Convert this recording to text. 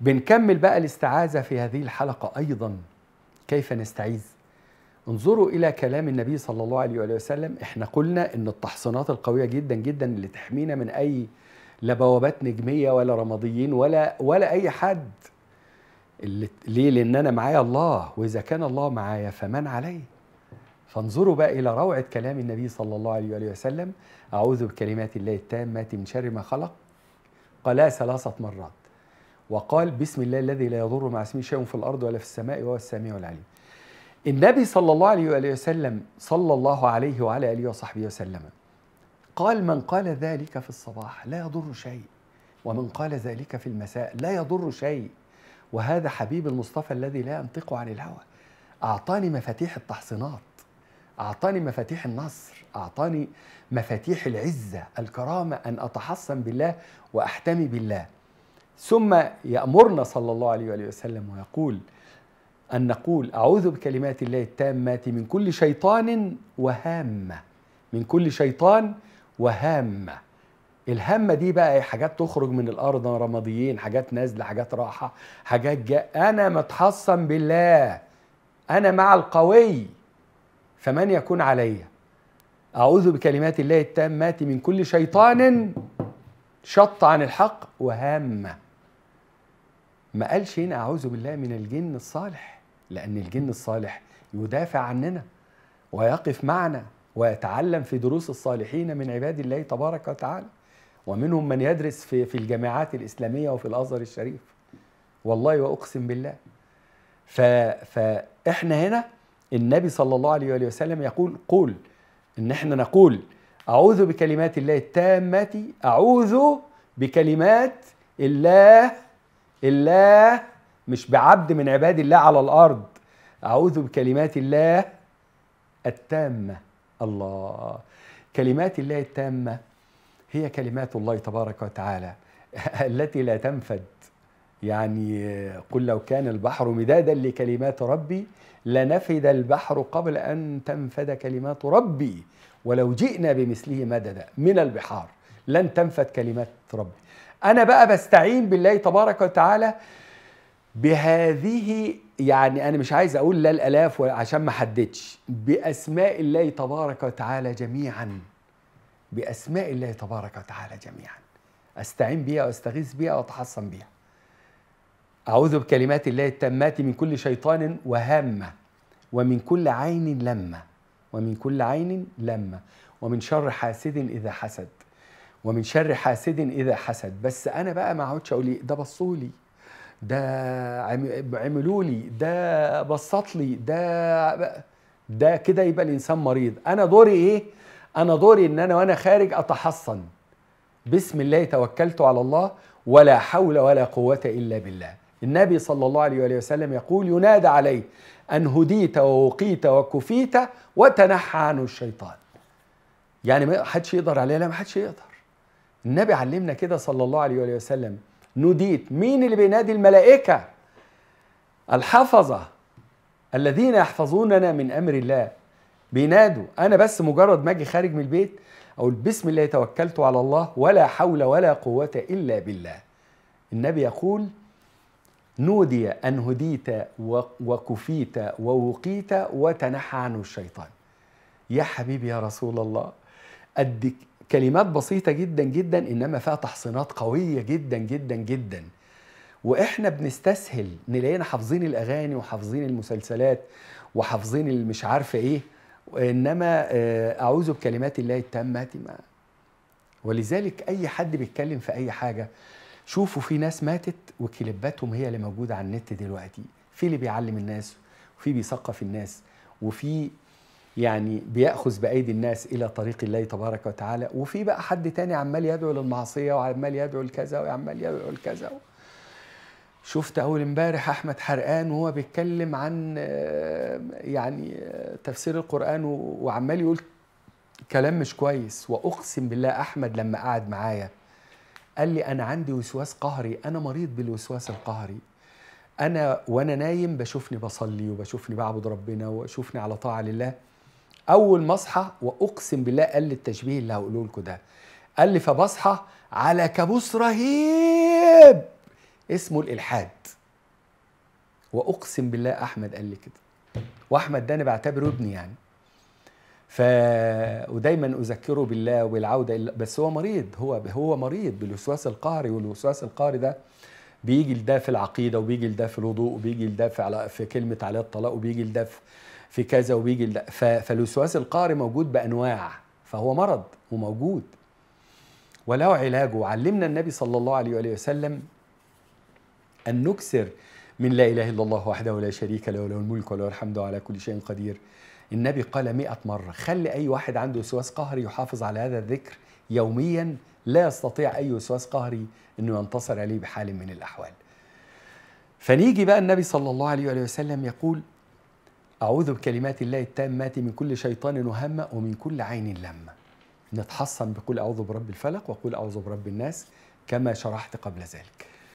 بنكمل بقى الاستعاذة في هذه الحلقة أيضا كيف نستعيذ انظروا إلى كلام النبي صلى الله عليه وسلم احنا قلنا ان التحصينات القوية جدا جدا اللي تحمينا من أي لا بوابات نجمية ولا رمضيين ولا, ولا أي حد اللي ليه لأن أنا معايا الله وإذا كان الله معايا فمن علي فانظروا بقى إلى روعة كلام النبي صلى الله عليه وآله وسلم أعوذ بكلمات الله التامة من شر ما خلق قالها ثلاثة مرات وقال بسم الله الذي لا يضر مع اسمه شيء في الارض ولا في السماء وهو السميع العليم. النبي صلى الله عليه واله وسلم صلى الله عليه وعلى اله وصحبه وسلم قال من قال ذلك في الصباح لا يضر شيء ومن قال ذلك في المساء لا يضر شيء وهذا حبيب المصطفى الذي لا ينطق عن الهوى اعطاني مفاتيح التحصينات أعطاني مفاتيح النصر أعطاني مفاتيح العزة الكرامة أن أتحصن بالله وأحتمي بالله ثم يأمرنا صلى الله عليه وآله وسلم ويقول أن نقول أعوذ بكلمات الله التامات من كل شيطان وهامة من كل شيطان وهامة الهامة دي بقى إيه؟ حاجات تخرج من الأرض رماديين حاجات نازلة حاجات راحة حاجات جاء أنا متحصن بالله أنا مع القوي فمن يكون عليّ أعوذ بكلمات الله التامات من كل شيطان شط عن الحق وهامه ما قالش هنا اعوذ بالله من الجن الصالح لان الجن الصالح يدافع عننا ويقف معنا ويتعلم في دروس الصالحين من عباد الله تبارك وتعالى ومنهم من يدرس في في الجامعات الاسلاميه وفي الازهر الشريف والله واقسم بالله ف فاحنا هنا النبي صلى الله عليه وآله وسلم يقول قول ان احنا نقول اعوذ بكلمات الله التامه اعوذ بكلمات الله الله مش بعبد من عباد الله على الارض اعوذ بكلمات الله التامه الله كلمات الله التامه هي كلمات الله تبارك وتعالى التي لا تنفد يعني قل لو كان البحر مدادا لكلمات ربي لنفد البحر قبل ان تنفد كلمات ربي ولو جئنا بمثله مددا من البحار لن تنفد كلمات ربي انا بقى بستعين بالله تبارك وتعالى بهذه يعني انا مش عايز اقول لا الالاف عشان ما حددش باسماء الله تبارك وتعالى جميعا باسماء الله تبارك وتعالى جميعا استعين بها واستغيث بها واتحصن بها اعوذ بكلمات الله التامات من كل شيطان وهامه ومن كل عين لمه ومن كل عين لمه ومن شر حاسد اذا حسد ومن شر حاسد اذا حسد بس انا بقى ما اقعدش اقول ده بصوا لي ده عملوا لي ده بسط لي ده ده كده يبقى الانسان مريض انا دوري ايه انا دوري ان انا وانا خارج اتحصن بسم الله توكلت على الله ولا حول ولا قوه الا بالله النبي صلى الله عليه وآله وسلم يقول ينادى عليه أن هديت ووقيت وكفيت وتنحى عنه الشيطان يعني ما حدش يقدر عليه لا ما حدش يقدر النبي علمنا كده صلى الله عليه وآله وسلم نوديت مين اللي بينادي الملائكة الحفظة الذين يحفظوننا من أمر الله بينادوا أنا بس مجرد ما أجي خارج من البيت أقول بسم الله توكلت على الله ولا حول ولا قوة إلا بالله النبي يقول نودي أن هديت وكفيت ووقيت وتنحى عنه الشيطان يا حبيبي يا رسول الله قد كلمات بسيطة جدا جدا إنما فيها تحصينات قوية جدا جدا جدا وإحنا بنستسهل نلاقينا حافظين الأغاني وحافظين المسلسلات وحافظين المش عارفة إيه إنما آه، أعوذ بكلمات الله التامة ما ولذلك أي حد بيتكلم في أي حاجة شوفوا في ناس ماتت وكليباتهم هي اللي موجودة على النت دلوقتي في اللي بيعلم الناس وفي بيثقف الناس وفي يعني بيأخذ بأيدي الناس إلى طريق الله تبارك وتعالى وفي بقى حد تاني عمال يدعو للمعصية وعمال يدعو لكذا وعمال يدعو لكذا شفت أول امبارح أحمد حرقان وهو بيتكلم عن آه، يعني آه، تفسير القرآن وعمال يقول كلام مش كويس وأقسم بالله أحمد لما قعد معايا قال لي أنا عندي وسواس قهري أنا مريض بالوسواس القهري انا وانا نايم بشوفني بصلي وبشوفني بعبد ربنا وبشوفني على طاعه لله اول ما اصحى واقسم بالله قال لي التشبيه اللي هقوله لكم ده قال لي فبصحى على كابوس رهيب اسمه الالحاد واقسم بالله احمد قال لي كده واحمد ده انا بعتبره ابني يعني ف ودايما اذكره بالله والعوده بس هو مريض هو هو مريض بالوسواس القهري والوسواس القهري ده بيجي لده في العقيده وبيجي لده في الوضوء وبيجي لده في على في كلمه على الطلاق وبيجي لده في في كذا وبيجي لا فالوسواس القهري موجود بانواع فهو مرض وموجود وله علاجه وعلمنا النبي صلى الله عليه وآله وسلم أن نكسر من لا إله إلا الله وحده لا شريك له له الملك وله الحمد على كل شيء قدير النبي قال مئة مرة خلي أي واحد عنده وسواس قهري يحافظ على هذا الذكر يوميا لا يستطيع أي وسواس قهري أنه ينتصر عليه بحال من الأحوال فنيجي بقى النبي صلى الله عليه وآله وسلم يقول أعوذ بكلمات الله التامات من كل شيطان وهمة ومن كل عين لمة نتحصن بقول أعوذ برب الفلق وقول أعوذ برب الناس كما شرحت قبل ذلك